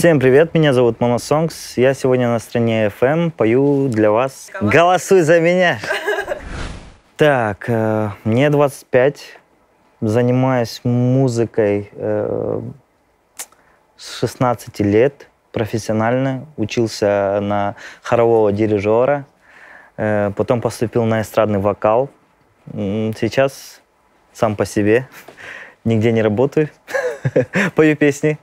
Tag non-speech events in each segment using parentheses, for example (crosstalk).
Всем привет, меня зовут Мама Сонгс. Я сегодня на стране FM пою для вас «Голосуй за меня». (laughs) Так, э, мне 25, занимаюсь музыкой э, с 16 лет профессионально, учился на хорового дирижера, э, потом поступил на эстрадный вокал. Сейчас сам по себе, (laughs) нигде не работаю, (laughs) пою песни.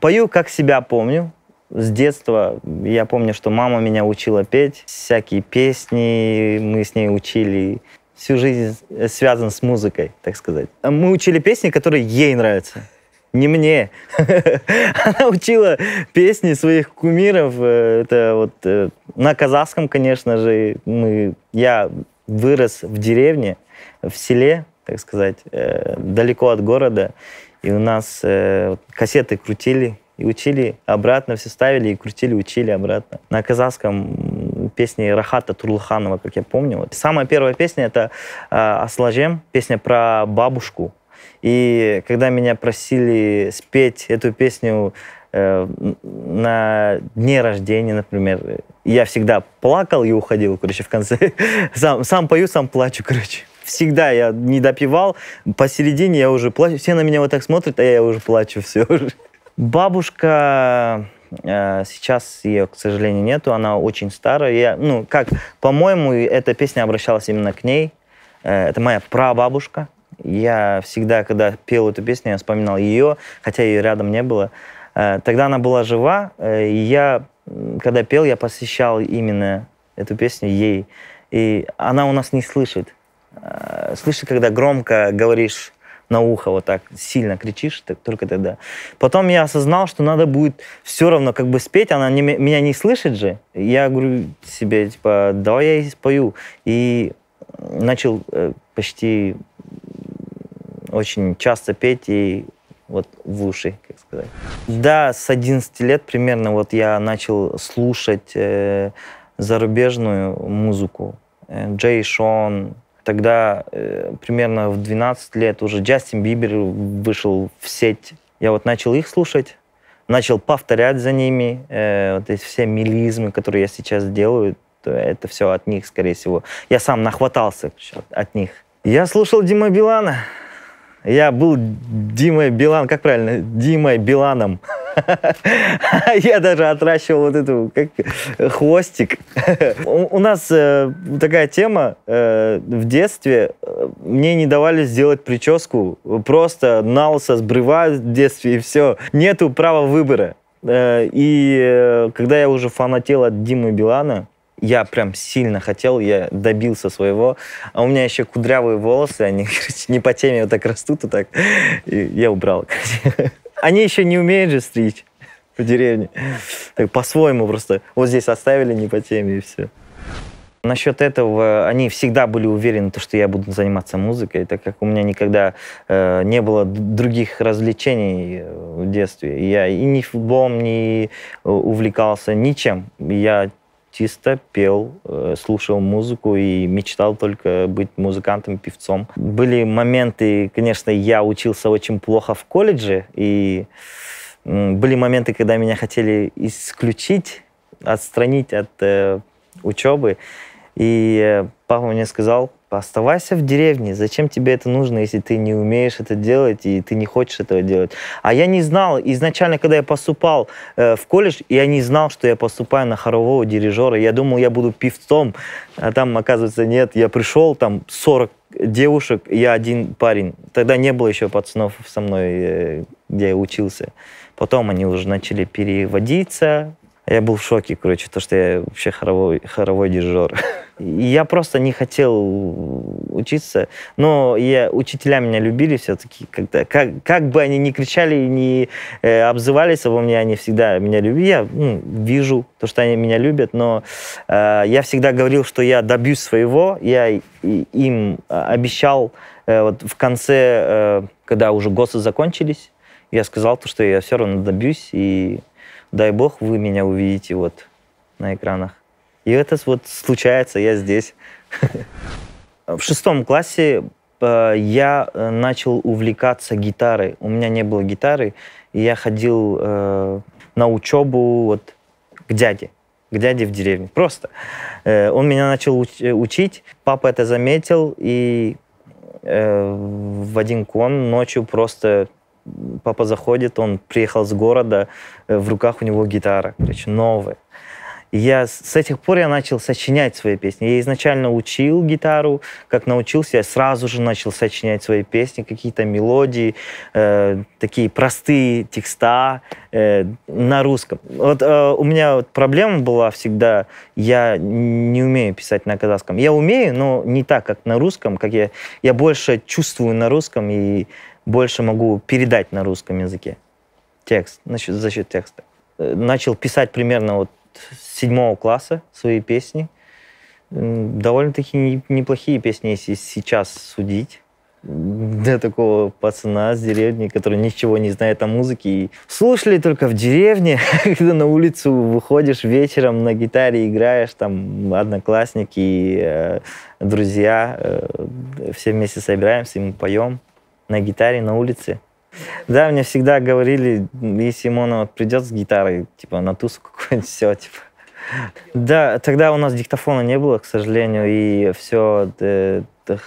Пою, как себя помню. С детства я помню, что мама меня учила петь. Всякие песни мы с ней учили. Всю жизнь связан с музыкой, так сказать. Мы учили песни, которые ей нравятся не мне. (laughs) Она учила песни своих кумиров. Э, это вот э, на казахском, конечно же, мы, я вырос в деревне, в селе, так сказать, э, далеко от города. И у нас э, кассеты крутили и учили обратно, все ставили и крутили, учили обратно. На казахском песни Рахата Турлханова, как я помню. Вот. Самая первая песня — это э, а, «Асложем», песня про бабушку. И когда меня просили спеть эту песню э, на дне рождения, например, я всегда плакал и уходил, короче, в конце. (laughs) Сам, сам пою, сам плачу, короче всегда я не допивал, посередине я уже плачу, все на меня вот так смотрят, а я уже плачу все Бабушка э, Сейчас ее, к сожалению, нету, она очень старая. Я, ну, как, по-моему, эта песня обращалась именно к ней. Э, это моя прабабушка. Я всегда, когда пел эту песню, я вспоминал ее, хотя ее рядом не было. Э, тогда она была жива, и я, когда пел, я посвящал именно эту песню ей. И она у нас не слышит. Э, слышишь, когда громко говоришь на ухо, вот так сильно кричишь, так, только тогда. Потом я осознал, что надо будет все равно как бы спеть, она не, меня не слышит же. Я говорю себе, типа, давай я и спою. И начал э, почти очень часто петь и вот в уши, как сказать. Да, с 11 лет примерно вот я начал слушать э, зарубежную музыку. Э, Джей Шон, Тогда э, примерно в 12 лет уже Джастин Бибер вышел в сеть. Я вот начал их слушать, начал повторять за ними. Э, вот эти все милизмы, которые я сейчас делаю, это все от них, скорее всего. Я сам нахватался от них. Я слушал Дима Билана. Я был Димой Билан, как правильно, Димой Биланом. (laughs) Я даже отращивал вот эту как, хвостик. У нас э, такая тема. Э, в детстве э, мне не давали сделать прическу. Просто на лысо в детстве и все. Нету права выбора. и когда я уже фанател от Димы Билана, я прям сильно хотел, я добился своего. А у меня еще кудрявые волосы, они, (laughs) короче, не по теме вот так растут, вот так. И я убрал. (laughs) Они еще не умеют же стричь в деревне. Так по-своему просто. Вот здесь оставили не по теме и все. Насчет этого они всегда были уверены, что я буду заниматься музыкой, так как у меня никогда э, не было других развлечений э, в детстве. Я и ни футболом не э, увлекался, ничем. Я артиста, пел, э, слушал музыку и мечтал только быть музыкантом, певцом. Были моменты, конечно, я учился очень плохо в колледже, и были моменты, когда меня хотели исключить, отстранить от э, учебы. И э, папа мне сказал, оставайся в деревне, зачем тебе это нужно, если ты не умеешь это делать и ты не хочешь этого делать. А я не знал, изначально, когда я поступал э, в колледж, я не знал, что я поступаю на хорового дирижера. Я думал, я буду певцом, а там, оказывается, нет. Я пришел, там 40 девушек, я один парень. Тогда не было еще пацанов со мной, э, где я учился. Потом они уже начали переводиться. Я был в шоке, короче, то, что я вообще хоровой, хоровой дирижер. (laughs) Я просто не хотел учиться, но я, учителя меня любили все-таки. Когда, как, как бы они ни кричали, ни э, обзывались обо мне, они всегда меня любили. Я ну, вижу то, что они меня любят, но э, я всегда говорил, что я добьюсь своего. Я им э, обещал э, вот в конце, э, когда уже госы закончились, я сказал то, что я все равно добьюсь, и дай бог вы меня увидите вот на экранах. И это вот случается, я здесь. В шестом классе э, я э, начал увлекаться гитарой. У меня не было гитары, и я ходил э, на учебу вот к дяде, к дяде в деревне. Просто. он меня начал учить, папа это заметил, и в один кон ночью просто папа заходит, он приехал с города, в руках у него гитара, короче, новая я с этих пор я начал сочинять свои песни. Я изначально учил гитару, как научился, я сразу же начал сочинять свои песни, какие-то мелодии, э, такие простые текста э, на русском. Вот э, у меня вот проблема была всегда, я не умею писать на казахском. Я умею, но не так, как на русском, как я, я больше чувствую на русском и больше могу передать на русском языке текст, значит, за счет текста. Э, начал писать примерно вот седьмого класса свои песни. Довольно-таки неплохие песни, если сейчас судить для такого пацана с деревни, который ничего не знает о музыке. И слушали только в деревне, (laughs) когда на улицу выходишь вечером на гитаре играешь, там одноклассники, э, друзья, э, все вместе собираемся и мы поем на гитаре на улице. Да, мне всегда говорили, если Мона вот придет с гитарой, типа, на тусу какую-нибудь, все, типа. Да, тогда у нас диктофона не было, к сожалению, и все э,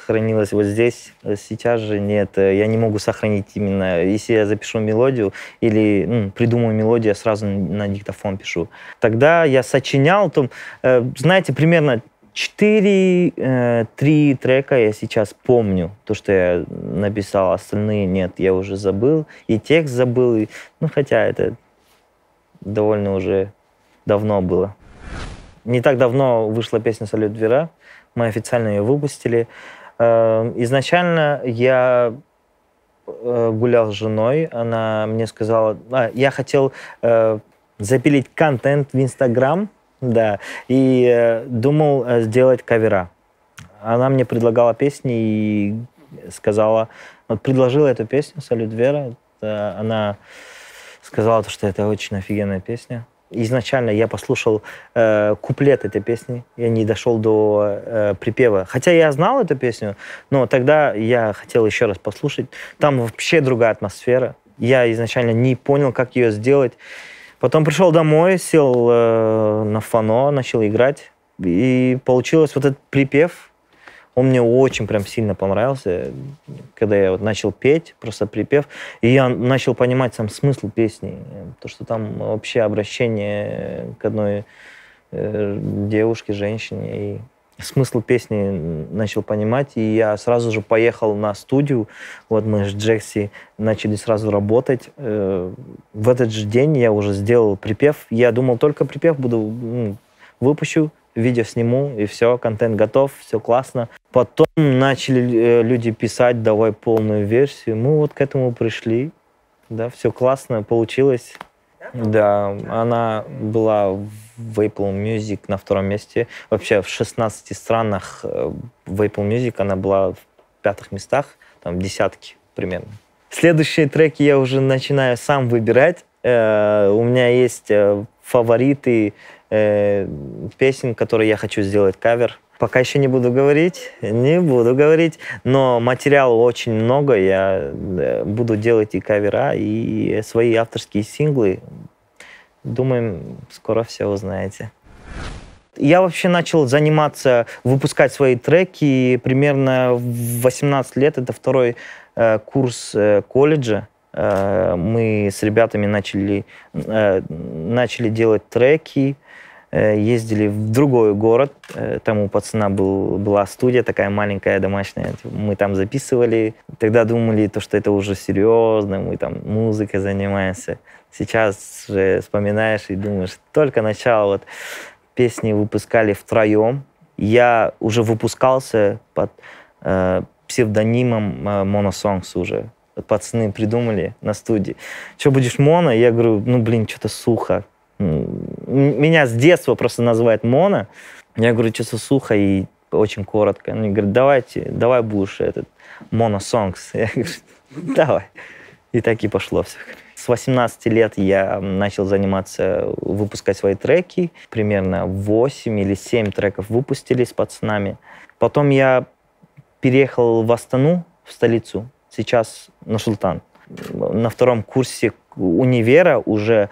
хранилось вот здесь. Сейчас же нет, э, я не могу сохранить именно, если я запишу мелодию или ну, придумаю мелодию, я сразу на диктофон пишу. Тогда я сочинял, там, э, знаете, примерно Четыре-три э, трека я сейчас помню, то, что я написал, остальные нет, я уже забыл, и текст забыл, и, ну, хотя это довольно уже давно было. Не так давно вышла песня «Салют Вера», мы официально ее выпустили. Эм, изначально я э, гулял с женой, она мне сказала, а, я хотел э, запилить контент в Инстаграм, да. И э, думал э, сделать кавера. Она мне предлагала песни и сказала, вот предложила эту песню «Салют, Вера». Это, она сказала, что это очень офигенная песня. Изначально я послушал э, куплет этой песни, я не дошел до э, припева. Хотя я знал эту песню, но тогда я хотел еще раз послушать. Там вообще другая атмосфера. Я изначально не понял, как ее сделать. Потом пришел домой, сел э, на фано, начал играть. И получилось вот этот припев. Он мне очень прям сильно понравился, когда я вот начал петь, просто припев. И я начал понимать сам смысл песни. То, что там вообще обращение к одной э, девушке, женщине. И смысл песни начал понимать, и я сразу же поехал на студию. Вот мы с Джекси начали сразу работать. Э, в этот же день я уже сделал припев. Я думал, только припев буду выпущу, видео сниму, и все, контент готов, все классно. Потом начали э, люди писать, давай полную версию. Мы вот к этому пришли. Да, все классно получилось. Да, она была в Apple Music на втором месте. Вообще в 16 странах э, в Apple Music она была в пятых местах, там десятки примерно. Следующие треки я уже начинаю сам выбирать. Э, у меня есть э, фавориты песен, которые я хочу сделать кавер. Пока еще не буду говорить, не буду говорить, но материала очень много, я э, буду делать и кавера, и свои авторские синглы. Думаю, скоро все узнаете. Я вообще начал заниматься, выпускать свои треки примерно в 18 лет, это второй э, курс э, колледжа. Э, мы с ребятами начали, э, начали делать треки, э, Э, ездили в другой город, э, там у пацана был, была студия такая маленькая домашняя, типа, мы там записывали, тогда думали, то, что это уже серьезно, мы там музыкой занимаемся. Сейчас же вспоминаешь и думаешь, только начало, вот песни выпускали втроем, я уже выпускался под э, псевдонимом э, Моносонгс уже, пацаны придумали на студии, что будешь моно, я говорю, ну блин, что-то сухо, меня с детства просто называют Мона. Я говорю, что-то сухо и очень коротко. Они говорят, давайте, давай будешь этот Мона Сонгс. Я говорю, «Ну, давай. И так и пошло все. С 18 лет я начал заниматься, выпускать свои треки. Примерно 8 или 7 треков выпустили с пацанами. Потом я переехал в Астану, в столицу. Сейчас на Шултан. На втором курсе универа уже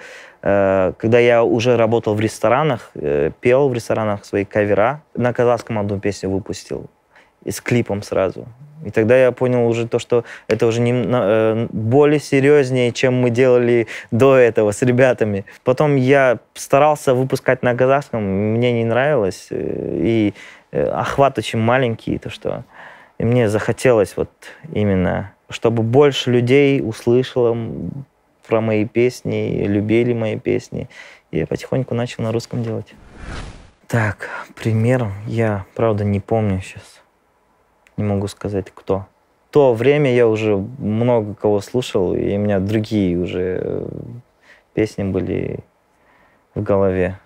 Э, когда я уже работал в ресторанах, э, пел в ресторанах свои кавера, на казахском одну песню выпустил, и с клипом сразу. И тогда я понял уже то, что это уже не, э, более серьезнее, чем мы делали до этого с ребятами. Потом я старался выпускать на казахском, мне не нравилось, и охват очень маленький, то что и мне захотелось вот именно, чтобы больше людей услышало про мои песни, любили мои песни. И я потихоньку начал на русском делать. Так, пример я, правда, не помню сейчас. Не могу сказать, кто. В то время я уже много кого слушал, и у меня другие уже э, песни были в голове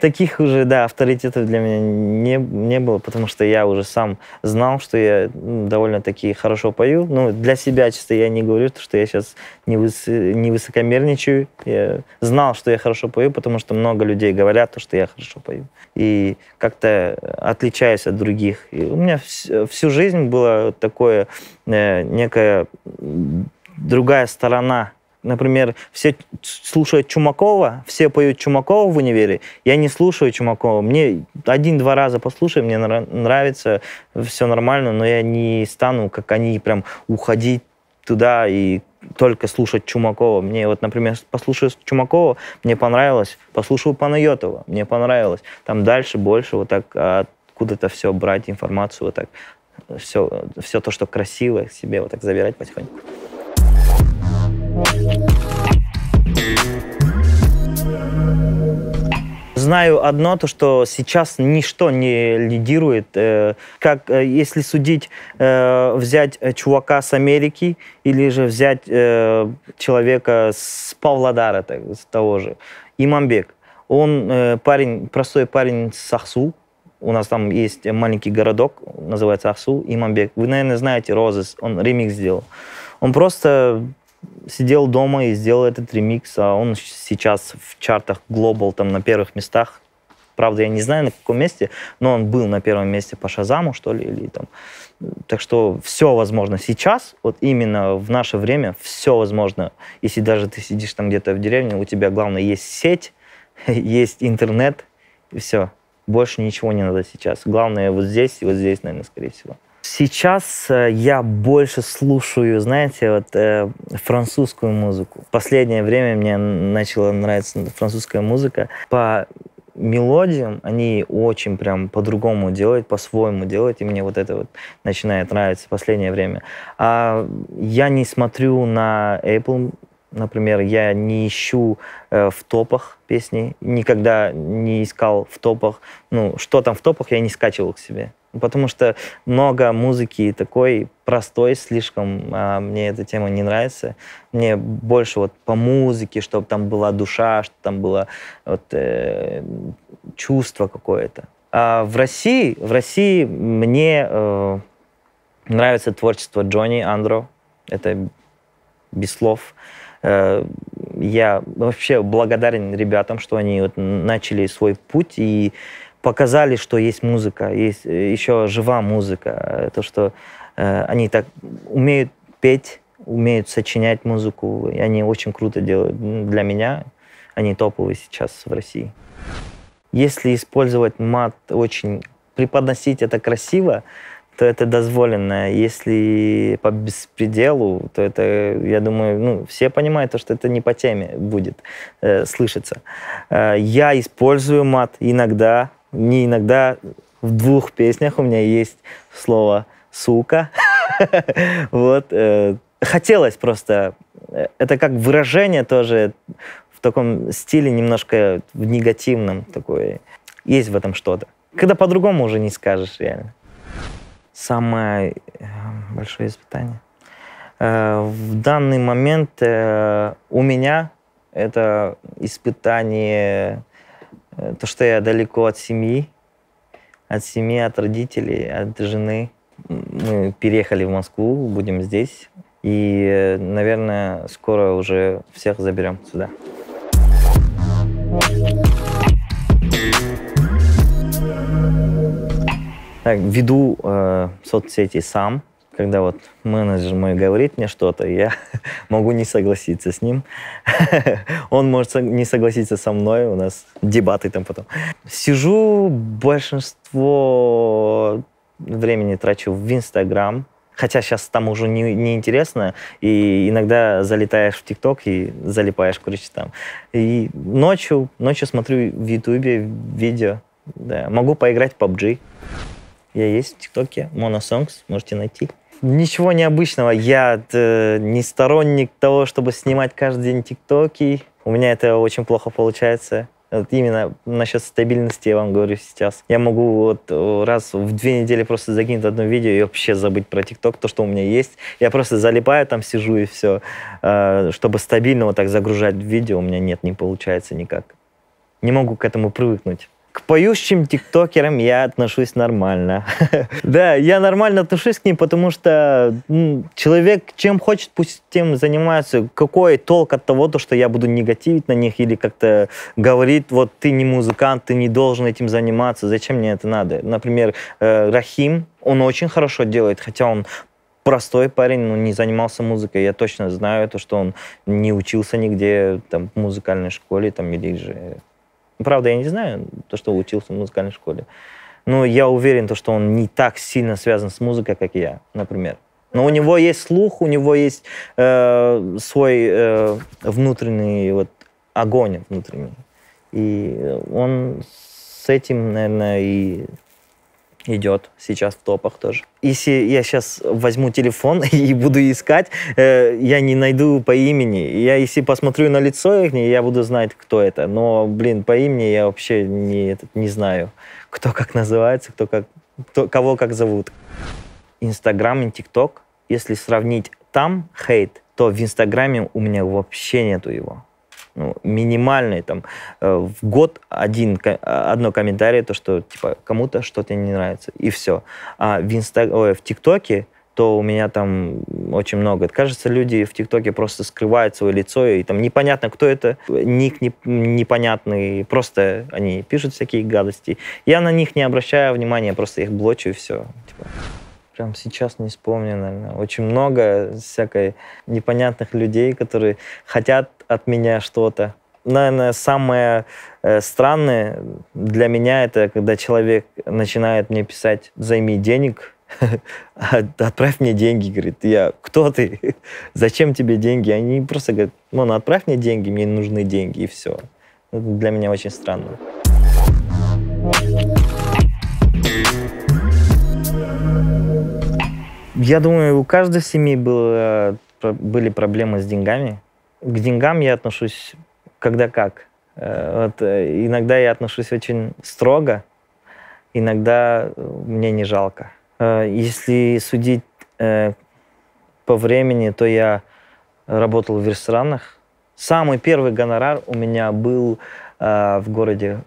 таких уже, да, авторитетов для меня не, не было, потому что я уже сам знал, что я довольно-таки хорошо пою. Ну, для себя чисто я не говорю, что я сейчас не, выс, не высокомерничаю. Я знал, что я хорошо пою, потому что много людей говорят, то, что я хорошо пою. И как-то отличаюсь от других. И у меня вс, всю жизнь была такое э, некое другая сторона. Например, все слушают Чумакова, все поют Чумакова в универе, я не слушаю Чумакова. Мне один-два раза послушаю, мне нравится, все нормально, но я не стану, как они, прям уходить туда и только слушать Чумакова. Мне вот, например, послушаю Чумакова, мне понравилось, послушаю Панайотова, мне понравилось. Там дальше больше вот так а откуда-то все брать информацию, вот так все, все то, что красиво, себе вот так забирать потихоньку. Знаю одно, то что сейчас ничто не лидирует. Э, как э, если судить, э, взять чувака с Америки или же взять человека с Павлодара, так, с того же, Имамбек. Он парень, простой парень с Ахсу, у нас там есть маленький городок, называется Ахсу, Имамбек. Вы, наверное, знаете Розес, он ремикс сделал. Он просто сидел дома и сделал этот ремикс, а он сейчас в чартах Global там на первых местах. Правда, я не знаю, на каком месте, но он был на первом месте по Шазаму, что ли, или там. Так что все возможно. Сейчас, вот именно в наше время, все возможно. Если даже ты сидишь там где-то в деревне, у тебя, главное, есть сеть, (laughs) есть интернет, и все. Больше ничего не надо сейчас. Главное вот здесь и вот здесь, наверное, скорее всего. Сейчас э, я больше слушаю, знаете, вот э, французскую музыку. В последнее время мне начала нравиться французская музыка. По мелодиям они очень прям по-другому делают, по-своему делают, и мне вот это вот начинает нравиться в последнее время. А я не смотрю на Apple например, я не ищу э, в топах песни, никогда не искал в топах, ну, что там в топах, я не скачивал к себе потому что много музыки такой простой слишком, а мне эта тема не нравится. Мне больше вот по музыке, чтобы там была душа, чтобы там было вот, э, чувство какое-то. А в России, в России мне э, нравится творчество Джонни Андро. Это без слов. Э, я вообще благодарен ребятам, что они вот начали свой путь и показали, что есть музыка, есть э, еще жива музыка, э, то, что э, они так умеют петь, умеют сочинять музыку, и они очень круто делают. Для меня они топовые сейчас в России. Если использовать мат очень, преподносить это красиво, то это дозволено. Если по беспределу, то это, я думаю, ну, все понимают, то, что это не по теме будет э, слышаться. Э, я использую мат иногда, не иногда в двух песнях у меня есть слово «сука». (laughs) Вот. Э, хотелось просто. Э, это как выражение тоже в таком стиле немножко в негативном такой. Есть в этом что-то. Когда по-другому уже не скажешь реально. Самое э, большое испытание. В данный момент у меня это испытание Э, то, что я далеко от семьи, от семьи, от родителей, от жены. Мы переехали в Москву, будем здесь. И, э, наверное, скоро уже всех заберем сюда. Так, веду э, соцсети сам когда вот менеджер мой говорит мне что-то, я (laughs) могу не согласиться с ним. (laughs) Он может не согласиться со мной, у нас дебаты там потом. Сижу большинство времени трачу в Инстаграм, хотя сейчас там уже не, не интересно, и иногда залетаешь в ТикТок и залипаешь, короче, там. И ночью, ночью смотрю в Ютубе видео, да. могу поиграть в PUBG. Я есть в ТикТоке, Monosongs, можете найти ничего необычного. Я э, не сторонник того, чтобы снимать каждый день тиктоки. У меня это очень плохо получается. Вот именно насчет стабильности я вам говорю сейчас. Я могу вот э, раз в две недели просто закинуть одно видео и вообще забыть про ТикТок, то, что у меня есть. Я просто залипаю, там сижу и все. Э, чтобы стабильно вот так загружать видео, у меня нет, не получается никак. Не могу к этому привыкнуть к поющим тиктокерам я отношусь нормально. (laughs) да, я нормально отношусь к ним, потому что человек чем хочет, пусть тем занимается. Какой толк от того, то, что я буду негативить на них или как-то говорит, вот ты не музыкант, ты не должен этим заниматься, зачем мне это надо? Например, э, Рахим, он очень хорошо делает, хотя он простой парень, но не занимался музыкой. Я точно знаю то, что он не учился нигде там, в музыкальной школе там, или же Правда, я не знаю, то, что учился в музыкальной школе. Но я уверен, то, что он не так сильно связан с музыкой, как я, например. Но у него есть слух, у него есть э, свой э, внутренний вот, огонь внутренний. И он с этим, наверное, и идет сейчас в топах тоже. Если я сейчас возьму телефон (laughs) и буду искать, э, я не найду по имени. Я если посмотрю на лицо их, я буду знать, кто это. Но, блин, по имени я вообще не, этот, не знаю, кто как называется, кто как, кто, кого как зовут. Инстаграм и ТикТок, если сравнить там хейт, то в Инстаграме у меня вообще нету его ну, минимальный там, э, в год один, э, одно комментарий, то, что, типа, кому-то что-то не нравится, и все. А в, инстаг... Ой, в ТикТоке то у меня там очень много. Кажется, люди в ТикТоке просто скрывают свое лицо, и там непонятно, кто это, ник не, непонятный, просто они пишут всякие гадости. Я на них не обращаю внимания, просто их блочу и все. Типа, прям сейчас не вспомню, наверное. Очень много всякой непонятных людей, которые хотят от меня что-то. Наверное, самое э, странное для меня это, когда человек начинает мне писать «займи денег», (laughs) отправь мне деньги, говорит, я, кто ты, (laughs) зачем тебе деньги? Они просто говорят, «Ну, ну, отправь мне деньги, мне нужны деньги, и все. Ну, это для меня очень странно. Я думаю, у каждой семьи было, э, были проблемы с деньгами к деньгам я отношусь когда как. Э, вот, э, иногда я отношусь очень строго, иногда э, мне не жалко. Если судить по времени, то я работал в ресторанах. Самый первый гонорар у меня был в городе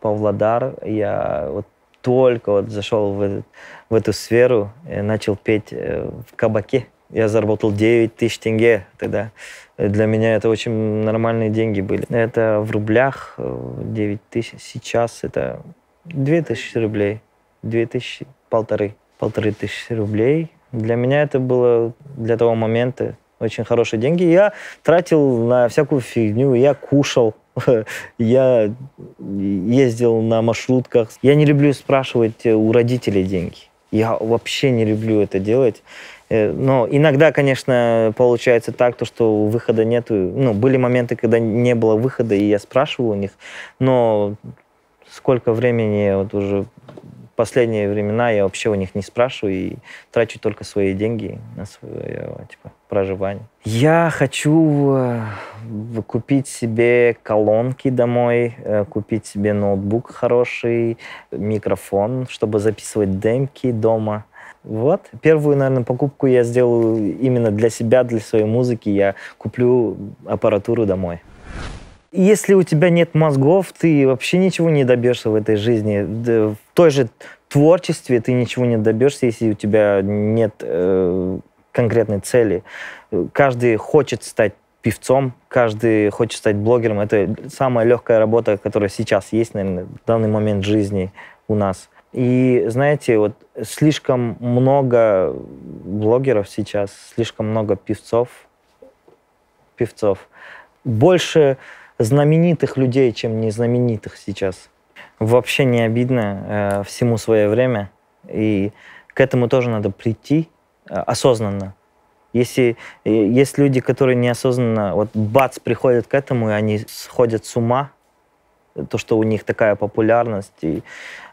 Павлодар. Я вот только вот зашел в, в эту сферу, начал петь в кабаке. Я заработал 9 тысяч тенге тогда. Для меня это очень нормальные деньги были. Это в рублях 9 э, тысяч. Сейчас это 2 тысячи рублей. 2 тысячи, полторы. Полторы тысячи рублей. Для меня это было для того момента очень хорошие деньги. Я тратил на всякую фигню, я кушал, (laughs) я ездил на маршрутках. Я не люблю спрашивать э, у родителей деньги. Я вообще не люблю это делать. Э, но иногда, конечно, получается так, то, что выхода нет. Ну, были моменты, когда не было выхода, и я спрашиваю у них, но сколько времени, вот уже последние времена я вообще у них не спрашиваю и трачу только свои деньги на свое типа, проживание. Я хочу э, купить себе колонки домой, э, купить себе ноутбук хороший, микрофон, чтобы записывать демки дома – вот. Первую, наверное, покупку я сделаю именно для себя, для своей музыки. Я куплю аппаратуру домой. Если у тебя нет мозгов, ты вообще ничего не добьешься в этой жизни. В той же творчестве ты ничего не добьешься, если у тебя нет э, конкретной цели. Каждый хочет стать певцом, каждый хочет стать блогером. Это самая легкая работа, которая сейчас есть, наверное, в данный момент жизни у нас. И, знаете, вот слишком много блогеров сейчас, слишком много певцов, певцов. Больше знаменитых людей, чем незнаменитых сейчас. Вообще не обидно, э, всему свое время. И к этому тоже надо прийти э, осознанно. Если э, есть люди, которые неосознанно, вот бац, приходят к этому, и они сходят с ума, то, что у них такая популярность. И,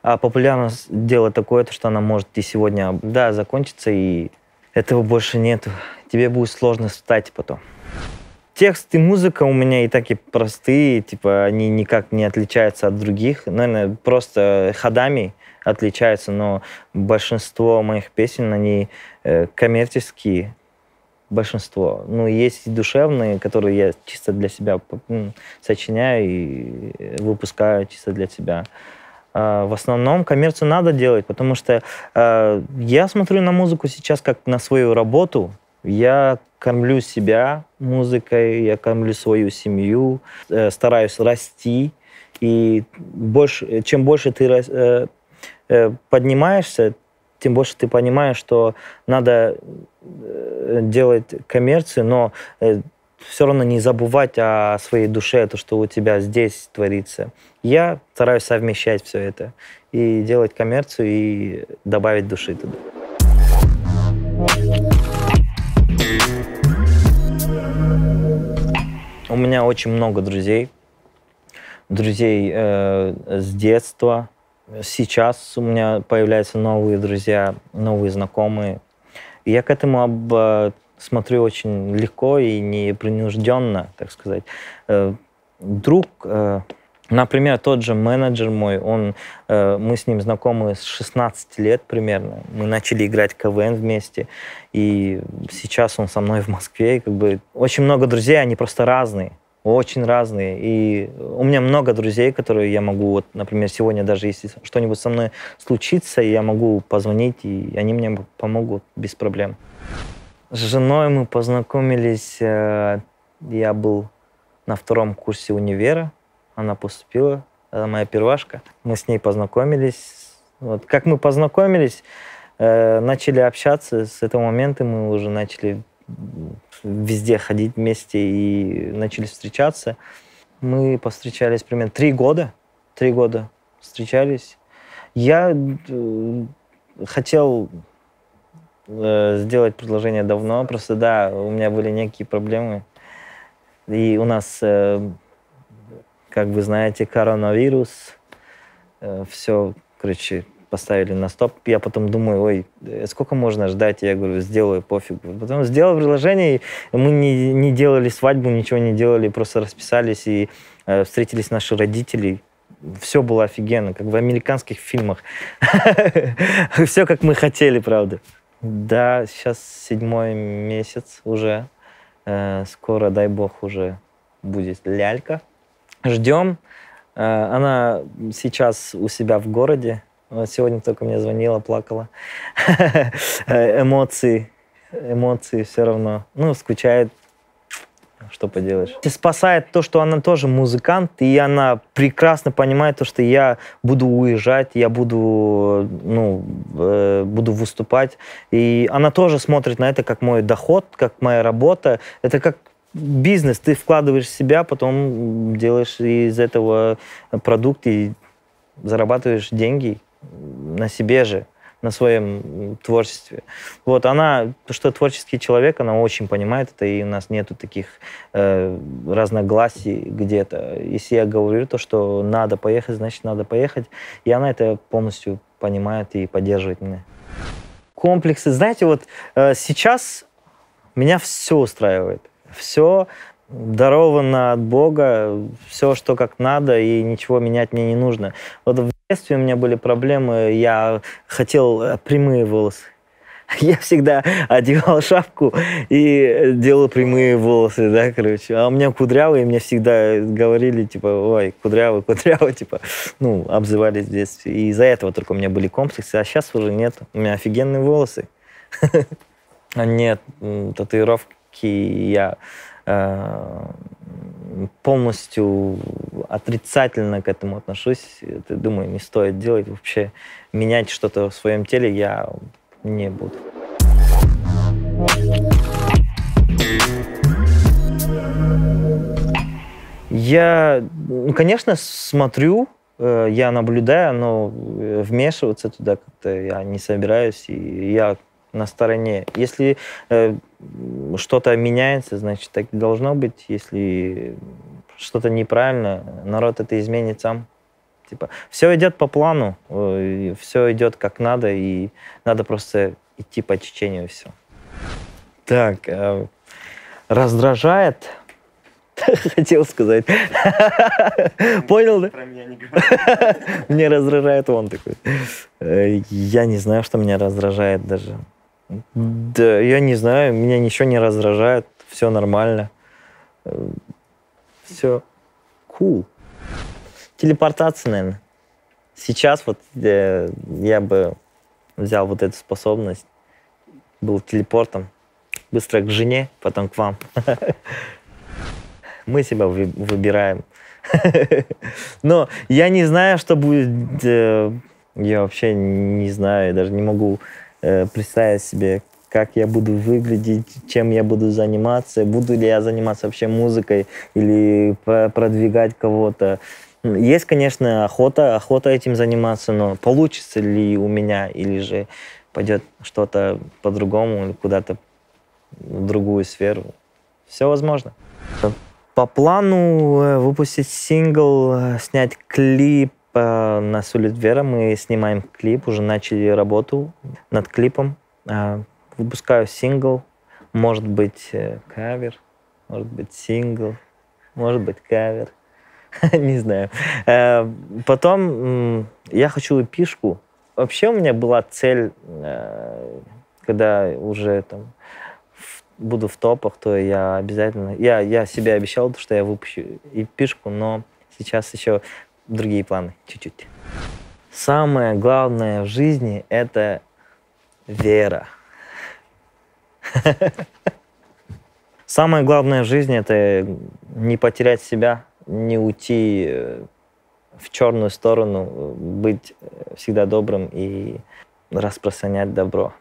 а популярность дело такое, то, что она может и сегодня, да, закончиться, и этого больше нет. Тебе будет сложно встать потом. Текст и музыка у меня и так и простые, типа они никак не отличаются от других. Наверное, просто ходами отличаются, но большинство моих песен, они э, коммерческие, большинство. Ну, есть и душевные, которые я чисто для себя сочиняю и э, выпускаю чисто для себя. А, в основном коммерцию надо делать, потому что а, я смотрю на музыку сейчас как на свою работу. Я кормлю себя музыкой, я кормлю свою семью, э, стараюсь расти. И больше, чем больше ты э, поднимаешься, тем больше ты понимаешь, что надо э, делать коммерцию, но э, все равно не забывать о своей душе, то, что у тебя здесь творится. Я стараюсь совмещать все это и делать коммерцию, и добавить души туда. У меня очень много друзей. Друзей э, с детства, сейчас у меня появляются новые друзья, новые знакомые. И я к этому об, э, смотрю очень легко и непринужденно, так сказать. Э, друг, э, например, тот же менеджер мой, он, мы с ним знакомы с 16 лет примерно. Мы начали играть КВН вместе, и сейчас он со мной в Москве. И как бы очень много друзей, они просто разные очень разные. И у меня много друзей, которые я могу, вот, например, сегодня даже если что-нибудь со мной случится, я могу позвонить, и они мне помогут без проблем. С женой мы познакомились, э, я был на втором курсе универа, она поступила, это моя первашка. Мы с ней познакомились. Вот, как мы познакомились, э, начали общаться, с этого момента мы уже начали везде ходить вместе и начали встречаться. Мы повстречались примерно три года. Три года встречались. Я э, хотел э, сделать предложение давно, просто да, у меня были некие проблемы. И у нас, э, как вы знаете, коронавирус, все, короче, поставили на стоп. Я потом думаю, ой, э, сколько можно ждать? Я говорю, сделаю, пофиг. Потом сделал приложение, и мы не, не делали свадьбу, ничего не делали, просто расписались и э, встретились наши родители. Все было офигенно, как в американских фильмах. (laughs) Все, как мы хотели, правда. Да, сейчас седьмой месяц уже. Э, скоро, дай бог, уже будет лялька. Ждем. Э, она сейчас у себя в городе, вот сегодня только мне звонила, плакала. (laughs) Эмоции, эмоции все равно. Ну, скучает, что поделаешь. Спасает то, что она тоже музыкант, и она прекрасно понимает то, что я буду уезжать, я буду, ну, э, буду выступать. И она тоже смотрит на это как мой доход, как моя работа. Это как бизнес. Ты вкладываешь в себя, потом делаешь из этого продукт и зарабатываешь деньги, на себе же, на своем творчестве. Вот она, что творческий человек, она очень понимает это, и у нас нету таких э, разногласий где-то. Если я говорю то, что надо поехать, значит надо поехать, и она это полностью понимает и поддерживает меня. Комплексы, знаете, вот э, сейчас меня все устраивает, все даровано от Бога, все, что как надо, и ничего менять мне не нужно. Вот детстве у меня были проблемы, я хотел э, прямые волосы. (laughs) Я всегда одевал шапку и делал прямые волосы, да, короче. А у меня кудрявые, мне всегда говорили, типа, ой, кудрявый, (laughs) кудрявый, типа, ну, обзывали в детстве. И из-за этого только у меня были комплексы, а сейчас уже нет. У меня офигенные волосы. (laughs) А нет, татуировки я Э, полностью отрицательно к этому отношусь. Это, думаю, не стоит делать вообще. Менять что-то в своем теле я не буду. Я, ну, конечно, смотрю, э, я наблюдаю, но вмешиваться туда как-то я не собираюсь. И я на стороне. Если э, что-то меняется, значит, так и должно быть. Если что-то неправильно, народ это изменит сам. Типа, все идет по плану, э, все идет как надо, и надо просто идти по течению все. Так, э, раздражает (laughs) Хотел сказать. (laughs) Понял, да? (laughs) Мне меня раздражает он такой. Э, я не знаю, что меня раздражает даже. Да, я не знаю, меня ничего не раздражает, все нормально. Все cool. Телепортация, наверное. Сейчас вот э, я бы взял вот эту способность, был телепортом, быстро к жене, потом к вам. Мы себя выбираем. Но я не знаю, что будет. Э, я вообще не знаю, даже не могу э, представить себе, как я буду выглядеть, чем я буду заниматься, буду ли я заниматься вообще музыкой или продвигать кого-то. Есть, конечно, охота, охота этим заниматься, но получится ли у меня или же пойдет что-то по-другому или куда-то в другую сферу. Все возможно. По плану э, выпустить сингл, э, снять клип, нас сулит вера, мы снимаем клип, уже начали работу над клипом. А, выпускаю сингл, может быть э, кавер, может быть сингл, может быть кавер. (laughs) Не знаю. Э, потом я хочу пишку. Вообще у меня была цель, э, когда уже там буду в топах, то я обязательно... Я, я себе обещал, что я выпущу и пишку, но сейчас еще другие планы чуть-чуть. Самое главное в жизни – это вера. (laughs) Самое главное в жизни – это не потерять себя, не уйти э, в черную сторону, э, быть э, всегда добрым и распространять добро.